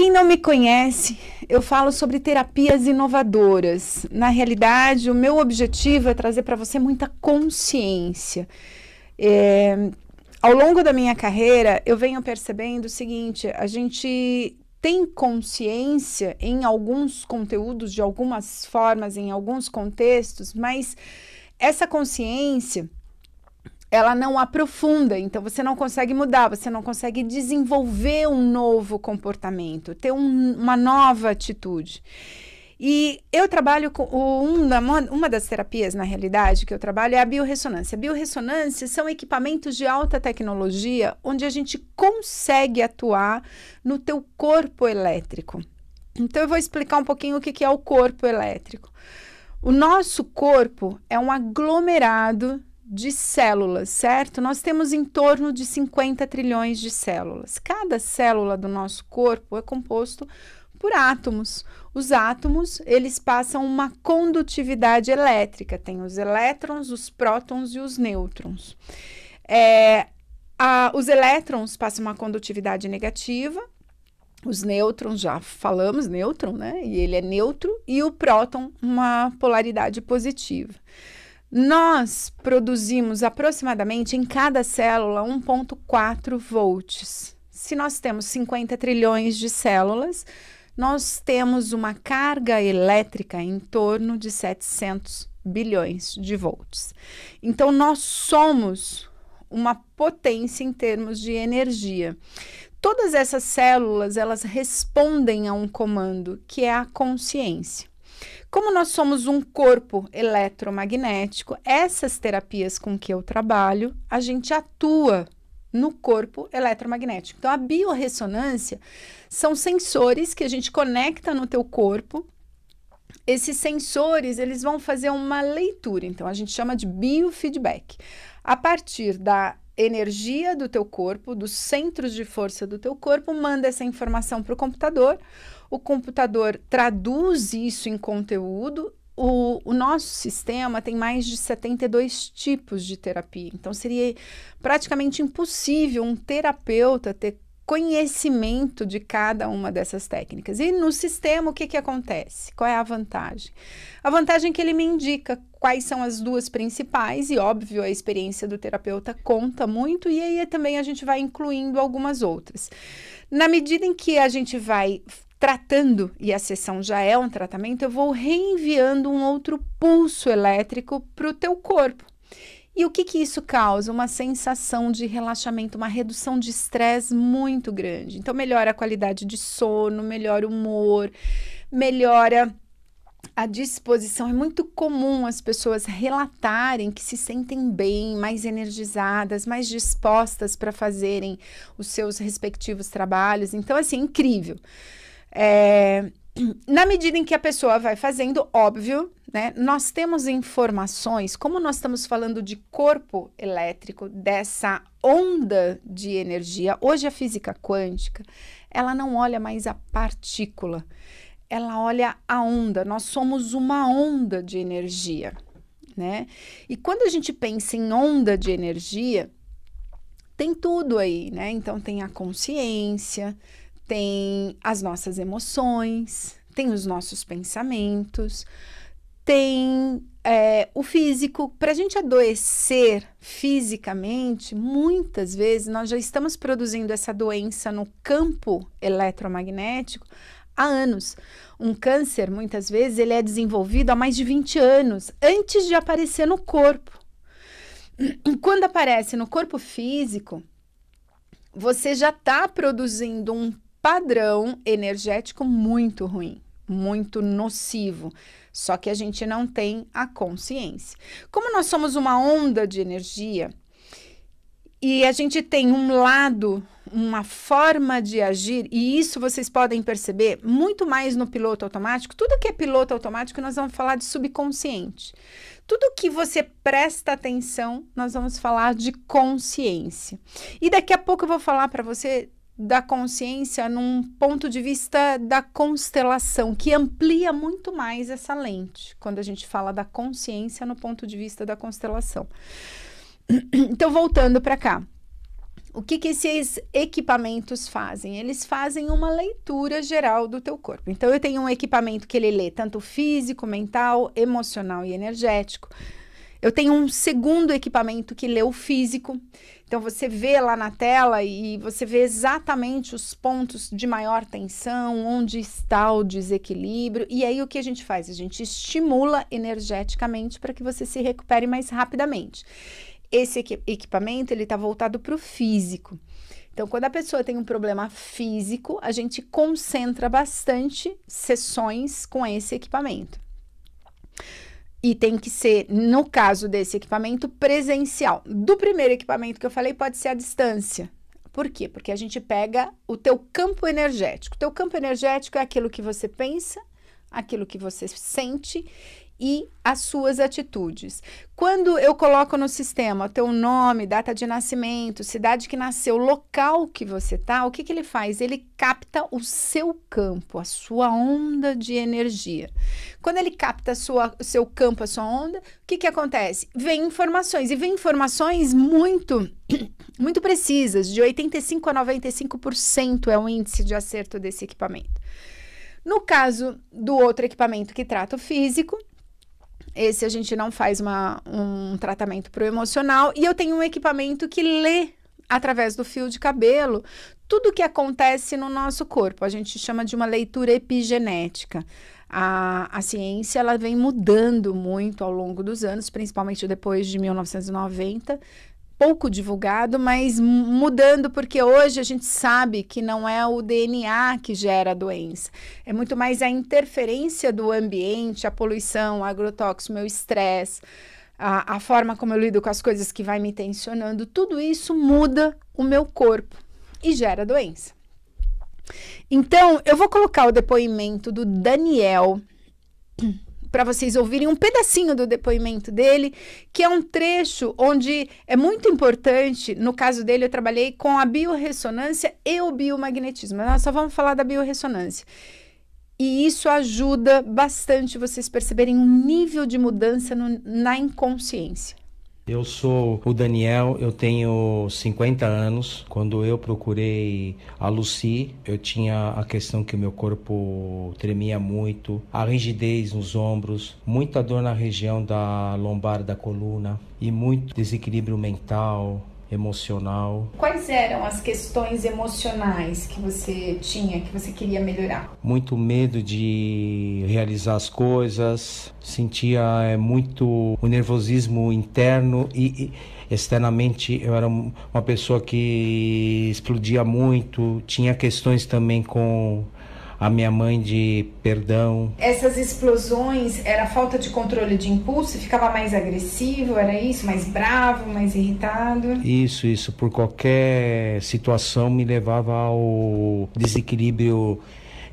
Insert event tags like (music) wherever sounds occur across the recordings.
quem não me conhece, eu falo sobre terapias inovadoras. Na realidade, o meu objetivo é trazer para você muita consciência. É, ao longo da minha carreira, eu venho percebendo o seguinte: a gente tem consciência em alguns conteúdos, de algumas formas, em alguns contextos, mas essa consciência ela não aprofunda, então você não consegue mudar, você não consegue desenvolver um novo comportamento, ter um, uma nova atitude. E eu trabalho com uma, uma das terapias, na realidade, que eu trabalho é a biorressonância. Biorressonância são equipamentos de alta tecnologia onde a gente consegue atuar no teu corpo elétrico. Então eu vou explicar um pouquinho o que, que é o corpo elétrico. O nosso corpo é um aglomerado de células, certo? Nós temos em torno de 50 trilhões de células. Cada célula do nosso corpo é composto por átomos. Os átomos, eles passam uma condutividade elétrica, tem os elétrons, os prótons e os nêutrons. É, a, os elétrons passam uma condutividade negativa, os nêutrons, já falamos, nêutron, né? E ele é neutro, e o próton, uma polaridade positiva. Nós produzimos aproximadamente em cada célula 1,4 volts. Se nós temos 50 trilhões de células, nós temos uma carga elétrica em torno de 700 bilhões de volts. Então, nós somos uma potência em termos de energia. Todas essas células, elas respondem a um comando, que é a consciência. Como nós somos um corpo eletromagnético, essas terapias com que eu trabalho, a gente atua no corpo eletromagnético. Então, a biorressonância são sensores que a gente conecta no teu corpo. Esses sensores, eles vão fazer uma leitura, então a gente chama de biofeedback. A partir da energia do teu corpo, dos centros de força do teu corpo, manda essa informação para o computador. O computador traduz isso em conteúdo. O, o, nosso sistema tem mais de 72 tipos de terapia, então seria praticamente impossível um terapeuta ter conhecimento de cada uma dessas técnicas. E no sistema, o que, que acontece? Qual é a vantagem? A vantagem é que ele me indica quais são as duas principais, e óbvio, a experiência do terapeuta conta muito, e aí também a gente vai incluindo algumas outras. Na medida em que a gente vai tratando, e a sessão já é um tratamento, eu vou reenviando um outro pulso elétrico para o teu corpo. E o que, que isso causa? Uma sensação de relaxamento, uma redução de estresse muito grande. Então, melhora a qualidade de sono, melhora o humor, melhora a disposição. É muito comum as pessoas relatarem que se sentem bem, mais energizadas, mais dispostas para fazerem os seus respectivos trabalhos. Então, assim, é incrível. É, na medida em que a pessoa vai fazendo, óbvio, né? Nós temos informações, como nós estamos falando de corpo elétrico, dessa onda de energia. Hoje a física quântica, ela não olha mais a partícula. Ela olha a onda. Nós somos uma onda de energia, né? E quando a gente pensa em onda de energia, tem tudo aí, né? Então tem a consciência, tem as nossas emoções, tem os nossos pensamentos, tem é, o físico. Para a gente adoecer fisicamente, muitas vezes nós já estamos produzindo essa doença no campo eletromagnético há anos. Um câncer, muitas vezes, ele é desenvolvido há mais de 20 anos, antes de aparecer no corpo. (clears throat) Quando aparece no corpo físico, você já está produzindo um padrão energético muito ruim, muito nocivo. Só que a gente não tem a consciência. Como nós somos uma onda de energia e a gente tem um lado, uma forma de agir, e isso vocês podem perceber muito mais no piloto automático. Tudo que é piloto automático, nós vamos falar de subconsciente. Tudo que você presta atenção, nós vamos falar de consciência. E daqui a pouco eu vou falar para você da consciência num ponto de vista da constelação, que amplia muito mais essa lente, quando a gente fala da consciência no ponto de vista da constelação. (clears throat) Então, voltando para cá. O que, que esses equipamentos fazem? Eles fazem uma leitura geral do teu corpo. Então, eu tenho um equipamento que ele lê tanto físico, mental, emocional e energético. Eu tenho um segundo equipamento que lê o físico. Então você vê lá na tela e você vê exatamente os pontos de maior tensão, onde está o desequilíbrio. E aí o que a gente faz? A gente estimula energeticamente para que você se recupere mais rapidamente. Esse equipamento ele está voltado para o físico. Então, quando a pessoa tem um problema físico, a gente concentra bastante sessões com esse equipamento. E tem que ser, no caso desse equipamento, presencial. Do primeiro equipamento que eu falei, pode ser à distância. Por quê? Porque a gente pega o teu campo energético. O teu campo energético é aquilo que você pensa, aquilo que você sente e as suas atitudes. Quando eu coloco no sistema teu nome, data de nascimento, cidade que nasceu, local que você tá, o que, que ele faz? Ele capta o seu campo, a sua onda de energia. Quando ele capta o seu campo, a sua onda, o que, que acontece? Vem informações, e vem informações muito, (coughs) muito precisas, de 85% a 95% é o índice de acerto desse equipamento. No caso do outro equipamento que trata o físico, esse a gente não faz uma, um tratamento para o emocional. E eu tenho um equipamento que lê através do fio de cabelo tudo o que acontece no nosso corpo. A gente chama de uma leitura epigenética. A, a ciência ela vem mudando muito ao longo dos anos, principalmente depois de 1990, pouco divulgado, mas mudando, porque hoje a gente sabe que não é o DNA que gera a doença. É muito mais a interferência do ambiente, a poluição, o agrotóxico, meu estresse, a, a forma como eu lido com as coisas que vai me tensionando. Tudo isso muda o meu corpo e gera doença. Então, eu vou colocar o depoimento do Daniel para vocês ouvirem um pedacinho do depoimento dele, que é um trecho onde é muito importante. No caso dele, eu trabalhei com a biorressonância e o biomagnetismo. Nós só vamos falar da biorressonância. E isso ajuda bastante vocês perceberem um nível de mudança no, na inconsciência. Eu sou o Daniel, eu tenho 50 anos. Quando eu procurei a Lucy, eu tinha a questão que meu corpo tremia muito, a rigidez nos ombros, muita dor na região da lombar da coluna e muito desequilíbrio mental, emocional. Quais eram as questões emocionais que você tinha, que você queria melhorar? Muito medo de realizar as coisas, sentia é, muito o nervosismo interno e, e externamente eu era uma pessoa que explodia muito, tinha questões também com a minha mãe de perdão. Essas explosões era falta de controle de impulso, ficava mais agressivo, era isso, mais bravo, mais irritado. Isso, isso, por qualquer situação me levava ao desequilíbrio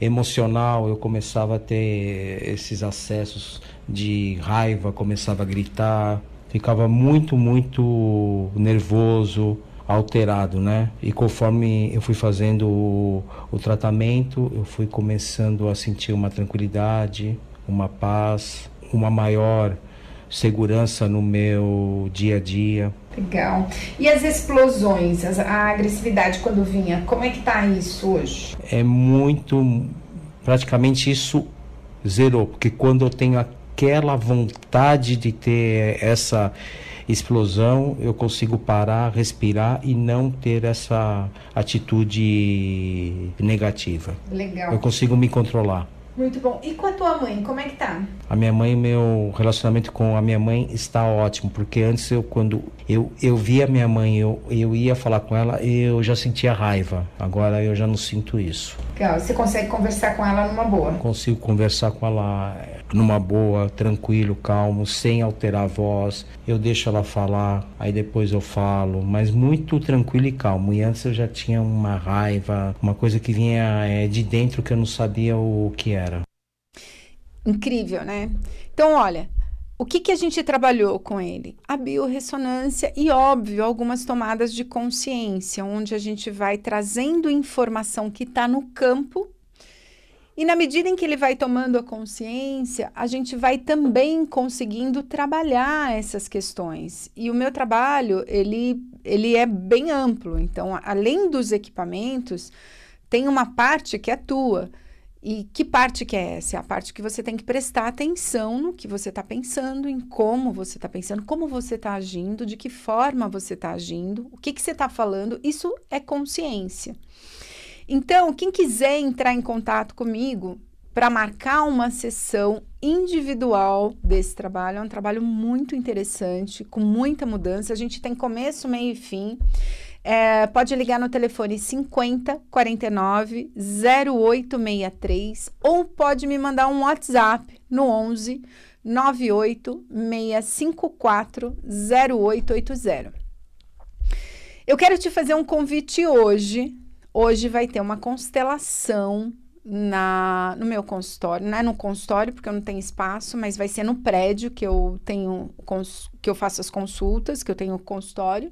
emocional, eu começava a ter esses acessos de raiva, começava a gritar, ficava muito, muito nervoso, alterado, né? E conforme eu fui fazendo o, o tratamento, eu fui começando a sentir uma tranquilidade, uma paz, uma maior segurança no meu dia a dia. Legal. E as explosões, a agressividade quando vinha, como é que tá isso hoje? É muito, praticamente isso zerou, porque quando eu tenho aquela vontade de ter essa explosão, eu consigo parar, respirar e não ter essa atitude negativa. Legal. Eu consigo me controlar. Muito bom. E com a tua mãe, como é que tá? A minha mãe, meu relacionamento com a minha mãe está ótimo, porque antes eu quando eu, eu via minha mãe, eu, eu ia falar com ela, eu já sentia raiva. Agora eu já não sinto isso. Legal. Você consegue conversar com ela numa boa? Consigo conversar com ela numa boa, tranquilo, calmo, sem alterar a voz. Eu deixo ela falar, aí depois eu falo, mas muito tranquilo e calmo. E antes eu já tinha uma raiva, uma coisa que vinha é, de dentro que eu não sabia o que era. Incrível, né? Então, olha, o que, que a gente trabalhou com ele? A biorressonância e, óbvio, algumas tomadas de consciência, onde a gente vai trazendo informação que está no campo e na medida em que ele vai tomando a consciência, a gente vai também conseguindo trabalhar essas questões. E o meu trabalho, ele, ele é bem amplo. Então, além dos equipamentos, tem uma parte que é tua. E que parte que é essa? É a parte que você tem que prestar atenção no que você está pensando, em como você está pensando, como você está agindo, de que forma você está agindo, o que, que você está falando. Isso é consciência. Então, quem quiser entrar em contato comigo para marcar uma sessão individual desse trabalho, é um trabalho muito interessante, com muita mudança. A gente tem começo, meio e fim. É, pode ligar no telefone 50 49 0863 ou pode me mandar um WhatsApp no 11 98 654 0880. Eu quero te fazer um convite hoje Hoje vai ter uma constelação na, no meu consultório, não é no consultório porque eu não tenho espaço, mas vai ser no prédio que eu tenho cons, que eu faço as consultas, que eu tenho consultório.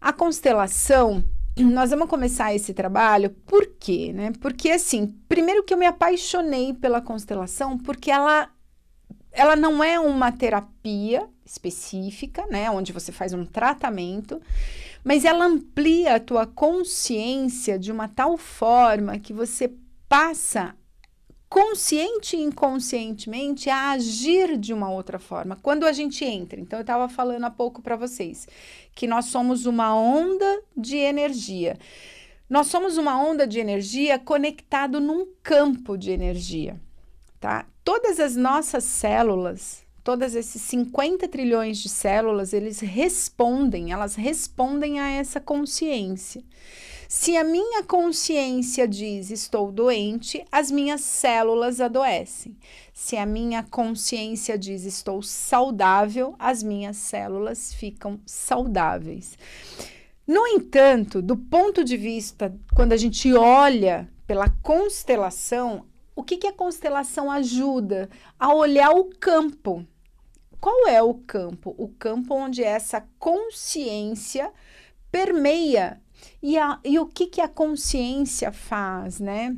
A constelação, nós vamos começar esse trabalho, por quê, né? Porque assim, primeiro que eu me apaixonei pela constelação, porque ela ela não é uma terapia específica, né, onde você faz um tratamento, mas ela amplia a tua consciência de uma tal forma que você passa consciente e inconscientemente a agir de uma outra forma. Quando a gente entra, então eu estava falando há pouco para vocês que nós somos uma onda de energia. Nós somos uma onda de energia conectado num campo de energia, tá? Todas as nossas células todas esses 50 trilhões de células, eles respondem, elas respondem a essa consciência. Se a minha consciência diz estou doente, as minhas células adoecem. Se a minha consciência diz estou saudável, as minhas células ficam saudáveis. No entanto, do ponto de vista, quando a gente olha pela constelação, o que, que a constelação ajuda? A olhar o campo qual é o campo? O campo onde essa consciência permeia. E, a, e o que, que a consciência faz, né?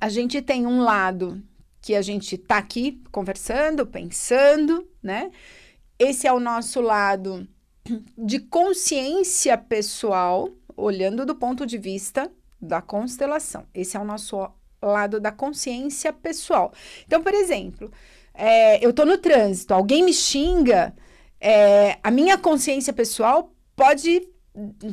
A gente tem um lado que a gente está aqui conversando, pensando, né? Esse é o nosso lado de consciência pessoal, olhando do ponto de vista da constelação. Esse é o nosso lado da consciência pessoal. Então, por exemplo, é, eu tô no trânsito, alguém me xinga, é, a minha consciência pessoal pode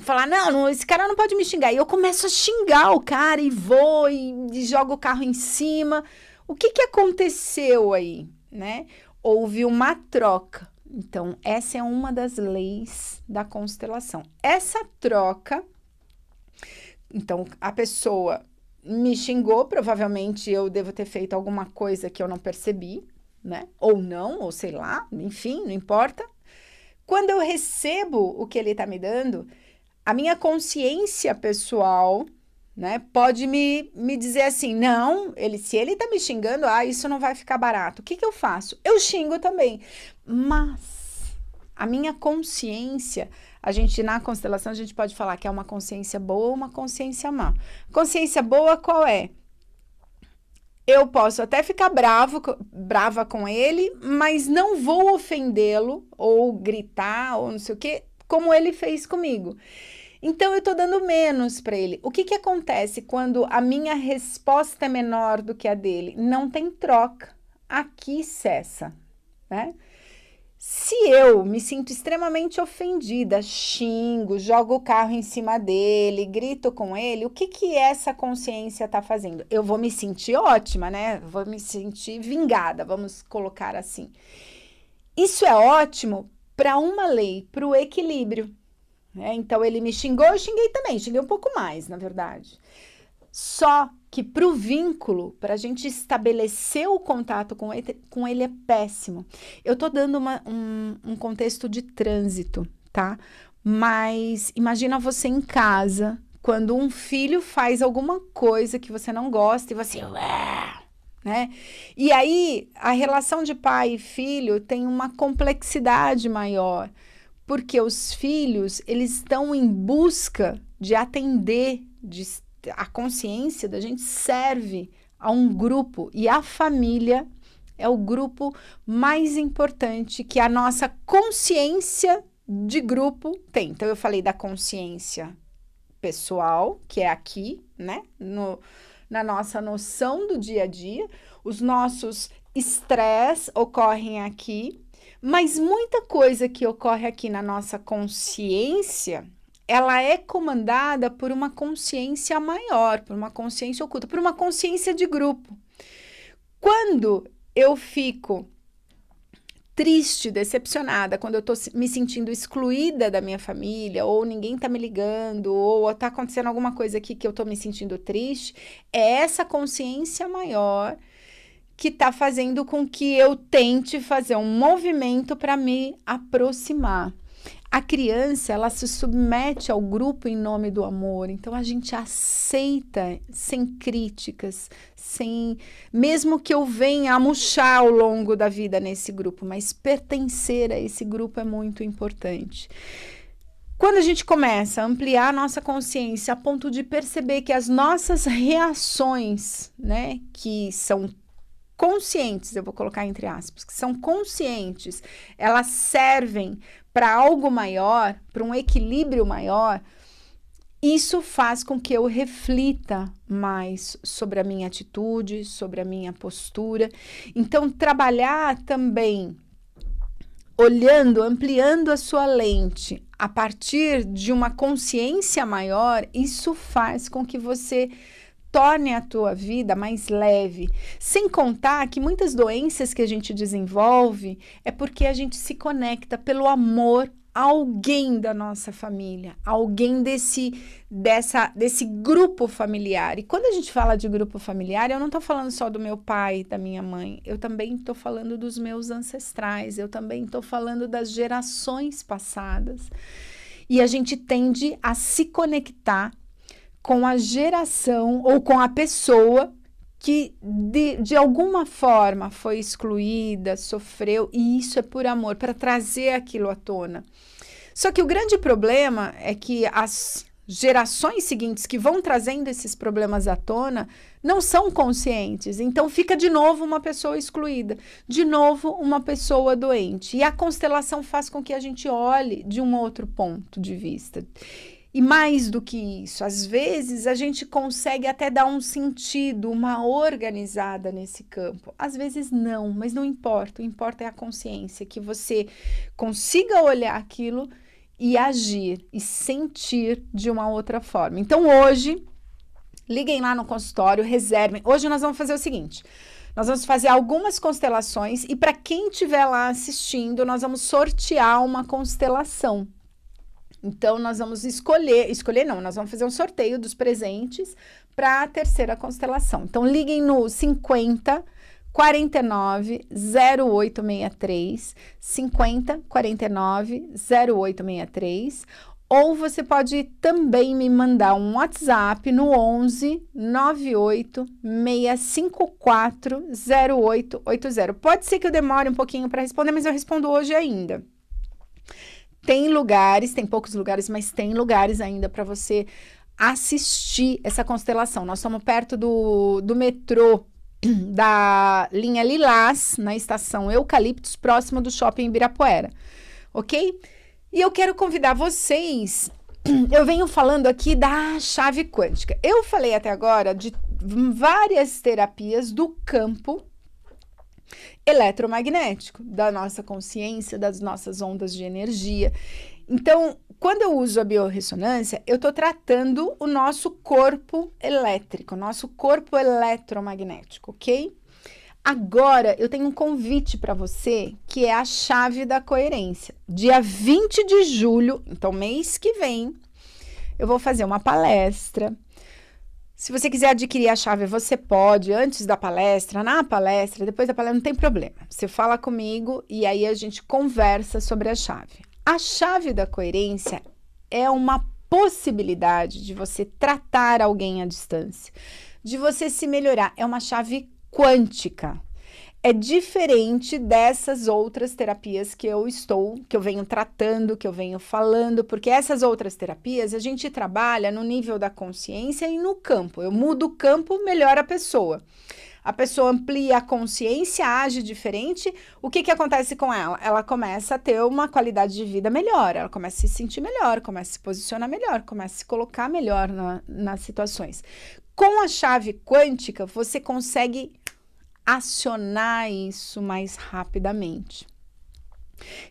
falar, não, não, esse cara não pode me xingar. E eu começo a xingar o cara e vou e, e jogo o carro em cima. O que que aconteceu aí, né? Houve uma troca. Então, essa é uma das leis da constelação. Essa troca. Então, a pessoa me xingou, provavelmente eu devo ter feito alguma coisa que eu não percebi, né? Ou não, ou sei lá, enfim, não importa. Quando eu recebo o que ele está me dando, a minha consciência pessoal, né, pode me, me dizer assim: não, ele, se ele está me xingando, ah, isso não vai ficar barato. O que, que eu faço? Eu xingo também. Mas a minha consciência, a gente na constelação, a gente pode falar que é uma consciência boa ou uma consciência má. Consciência boa qual é? eu posso até ficar bravo, brava com ele, mas não vou ofendê-lo ou gritar ou não sei o que, como ele fez comigo. Então eu estou dando menos para ele. O que, que acontece quando a minha resposta é menor do que a dele? Não tem troca. Aqui cessa, né? Se eu me sinto extremamente ofendida, xingo, jogo o carro em cima dele, grito com ele, o que que essa consciência tá fazendo? Eu vou me sentir ótima, né? Vou me sentir vingada, vamos colocar assim. Isso é ótimo para uma lei, para o equilíbrio. Né? Então ele me xingou, eu xinguei também, xinguei um pouco mais, na verdade. Só que para o vínculo, para a gente estabelecer o contato com ele, com ele é péssimo. Eu estou dando uma, um, um contexto de trânsito, tá? Mas imagina você em casa, quando um filho faz alguma coisa que você não gosta e você. Né? E aí a relação de pai e filho tem uma complexidade maior, porque os filhos eles estão em busca de atender, de a consciência da gente serve a um grupo e a família é o grupo mais importante que a nossa consciência de grupo tem. Então eu falei da consciência pessoal, que é aqui, né, no, na nossa noção do dia a dia, os nossos estresse ocorrem aqui, mas muita coisa que ocorre aqui na nossa consciência ela é comandada por uma consciência maior, por uma consciência oculta, por uma consciência de grupo. Quando eu fico triste, decepcionada, quando eu estou me sentindo excluída da minha família, ou ninguém está me ligando, ou está acontecendo alguma coisa aqui que eu estou me sentindo triste, é essa consciência maior que está fazendo com que eu tente fazer um movimento para me aproximar. A criança, ela se submete ao grupo em nome do amor. Então a gente aceita sem críticas, sem mesmo que eu venha a murchar ao longo da vida nesse grupo, mas pertencer a esse grupo é muito importante. Quando a gente começa a ampliar a nossa consciência a ponto de perceber que as nossas reações, né, que são conscientes, eu vou colocar entre aspas, que são conscientes, elas servem para algo maior, para um equilíbrio maior, isso faz com que eu reflita mais sobre a minha atitude, sobre a minha postura. Então, trabalhar também olhando, ampliando a sua lente a partir de uma consciência maior, isso faz com que você torne a tua vida mais leve. Sem contar que muitas doenças que a gente desenvolve é porque a gente se conecta pelo amor a alguém da nossa família, alguém desse dessa desse grupo familiar. E quando a gente fala de grupo familiar, eu não estou falando só do meu pai, da minha mãe. Eu também estou falando dos meus ancestrais. Eu também estou falando das gerações passadas. E a gente tende a se conectar com a geração ou com a pessoa que de, de alguma forma foi excluída, sofreu, e isso é por amor, para trazer aquilo à tona. Só que o grande problema é que as gerações seguintes que vão trazendo esses problemas à tona não são conscientes. Então fica de novo uma pessoa excluída, de novo uma pessoa doente. E a constelação faz com que a gente olhe de um outro ponto de vista. E mais do que isso, às vezes a gente consegue até dar um sentido, uma organizada nesse campo. Às vezes não, mas não importa. O importa é a consciência, que você consiga olhar aquilo e agir e sentir de uma outra forma. Então hoje, liguem lá no consultório, reservem. Hoje nós vamos fazer o seguinte. Nós vamos fazer algumas constelações e para quem estiver lá assistindo, nós vamos sortear uma constelação então, nós vamos escolher, escolher não, nós vamos fazer um sorteio dos presentes para a terceira constelação. Então, liguem no 50 49 0863 50 49 0863 ou você pode também me mandar um WhatsApp no 11 98 654 0880. Pode ser que eu demore um pouquinho para responder, mas eu respondo hoje ainda. Tem lugares, tem poucos lugares, mas tem lugares ainda para você assistir essa constelação. Nós estamos perto do, do metrô (clears throat) da linha Lilás, na estação Eucaliptos, próximo do shopping Ibirapuera. Ok? E eu quero convidar vocês. (clears throat) Eu venho falando aqui da chave quântica. Eu falei até agora de várias terapias do campo eletromagnético, da nossa consciência, das nossas ondas de energia. Então, quando eu uso a biorressonância, eu estou tratando o nosso corpo elétrico, nosso corpo eletromagnético, ok? Agora, eu tenho um convite para você, que é a chave da coerência. Dia 20 de julho, então mês que vem, eu vou fazer uma palestra se você quiser adquirir a chave, você pode, antes da palestra, na palestra, depois da palestra, não tem problema. Você fala comigo e aí a gente conversa sobre a chave. A chave da coerência é uma possibilidade de você tratar alguém à distância, de você se melhorar. É uma chave quântica é diferente dessas outras terapias que eu estou, que eu venho tratando, que eu venho falando, porque essas outras terapias a gente trabalha no nível da consciência e no campo. Eu mudo o campo, melhora a pessoa. A pessoa amplia a consciência, age diferente. O que, que acontece com ela? Ela começa a ter uma qualidade de vida melhor, ela começa a se sentir melhor, começa a se posicionar melhor, começa a se colocar melhor na, nas situações. Com a chave quântica, você consegue acionar isso mais rapidamente.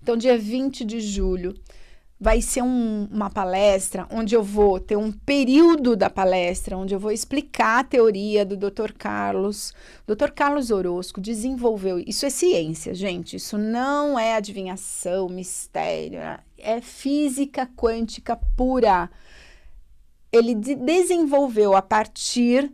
Então, dia 20 de julho vai ser um, uma palestra onde eu vou ter um período da palestra onde eu vou explicar a teoria do Dr. Carlos. Dr. Carlos Orozco desenvolveu. Isso é ciência, gente. Isso não é adivinhação, mistério. É física quântica pura. Ele de desenvolveu a partir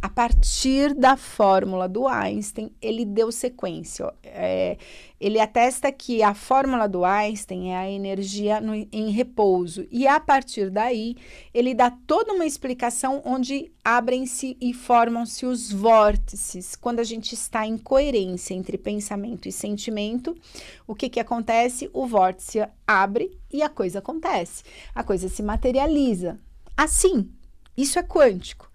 a partir da fórmula do Einstein, ele deu sequência. É, ele atesta que a fórmula do Einstein é a energia no, em repouso. E a partir daí, ele dá toda uma explicação onde abrem-se e formam-se os vórtices. Quando a gente está em coerência entre pensamento e sentimento, o que, que acontece? O vórtice abre e a coisa acontece. A coisa se materializa. Assim, isso é quântico.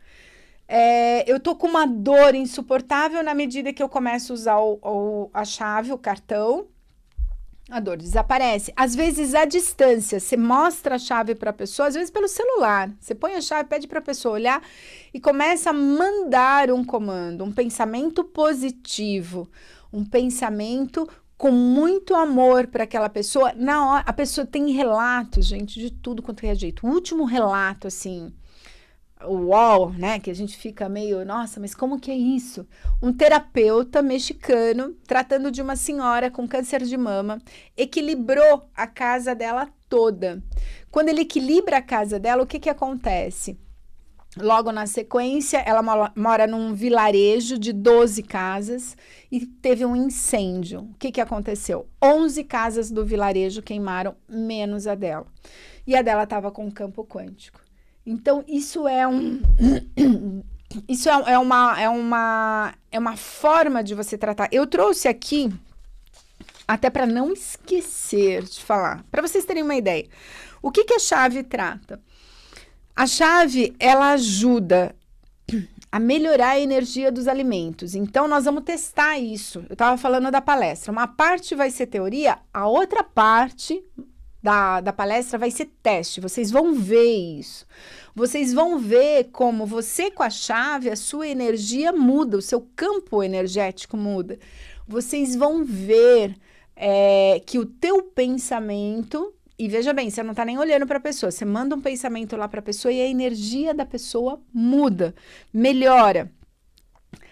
É, eu tô com uma dor insuportável na medida que eu começo a usar o, o, a chave, o cartão. A dor desaparece. Às vezes, à distância, você mostra a chave para a pessoa, às vezes pelo celular. Você põe a chave, pede para a pessoa olhar e começa a mandar um comando, um pensamento positivo, um pensamento com muito amor para aquela pessoa. Na hora, a pessoa tem relatos, gente, de tudo quanto é jeito. O último relato, assim, uau, né? Que a gente fica meio, nossa, mas como que é isso? Um terapeuta mexicano tratando de uma senhora com câncer de mama equilibrou a casa dela toda. Quando ele equilibra a casa dela, o que que acontece? Logo na sequência, ela mora num vilarejo de 12 casas e teve um incêndio. O que, que aconteceu? 11 casas do vilarejo queimaram, menos a dela. E a dela estava com campo quântico. Então, isso é um. (coughs) Isso é, é, uma, é, uma, é uma forma de você tratar. Eu trouxe aqui, até para não esquecer de falar, para vocês terem uma ideia. O que, que a chave trata? A chave, ela ajuda a melhorar a energia dos alimentos. Então, nós vamos testar isso. Eu estava falando da palestra. Uma parte vai ser teoria, a outra parte da, da palestra vai ser teste. Vocês vão ver isso. Vocês vão ver como você, com a chave, a sua energia muda, o seu campo energético muda. Vocês vão ver é, que o teu pensamento. E veja bem, você não está nem olhando para a pessoa, você manda um pensamento lá para a pessoa e a energia da pessoa muda, melhora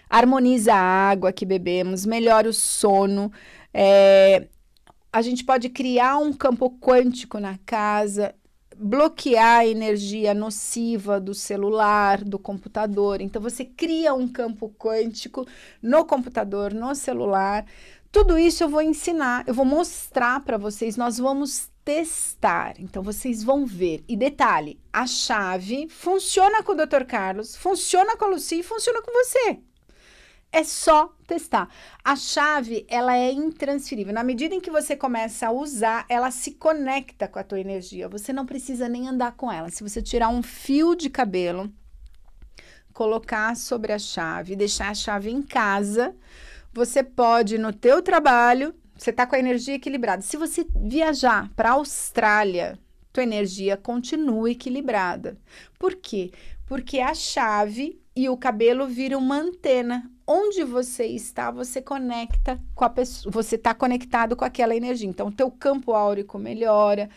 harmoniza a água que bebemos, melhora o sono, é, a gente pode criar um campo quântico na casa, bloquear a energia nociva do celular, do computador. Então você cria um campo quântico no computador, no celular. Tudo isso eu vou ensinar, eu vou mostrar para vocês, nós vamos testar. Então vocês vão ver. E detalhe, a chave funciona com o Dr. Carlos, funciona com a Lucy, funciona com você é só testar. A chave, ela é intransferível. Na medida em que você começa a usar, ela se conecta com a tua energia. Você não precisa nem andar com ela. Se você tirar um fio de cabelo, colocar sobre a chave, deixar a chave em casa, você pode no teu trabalho, você tá com a energia equilibrada. Se você viajar para a Austrália, tua energia continua equilibrada. Por quê? Porque a chave e o cabelo vira uma antena onde você está, você conecta com a pessoa, você está conectado com aquela energia. Então, o teu campo áurico melhora.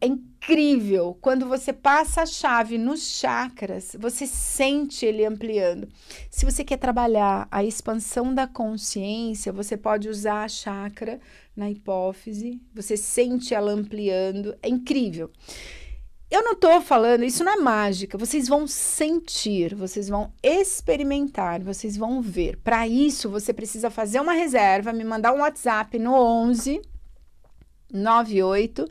É incrível quando você passa a chave nos chakras, você sente ele ampliando. Se você quer trabalhar a expansão da consciência, você pode usar a chakra na hipófise, você sente ela ampliando, é incrível. Eu não estou falando, isso não é mágica. Vocês vão sentir, vocês vão experimentar, vocês vão ver. Para isso, você precisa fazer uma reserva, me mandar um WhatsApp no 11 98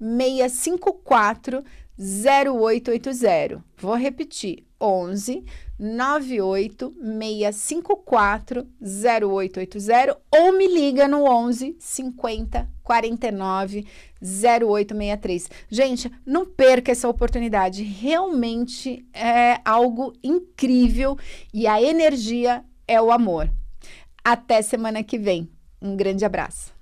654 0880. Vou repetir: 11 98 654 0880 ou me liga no 11 50 49 0863. Gente, não perca essa oportunidade. Realmente é algo incrível e a energia é o amor. Até semana que vem. Um grande abraço.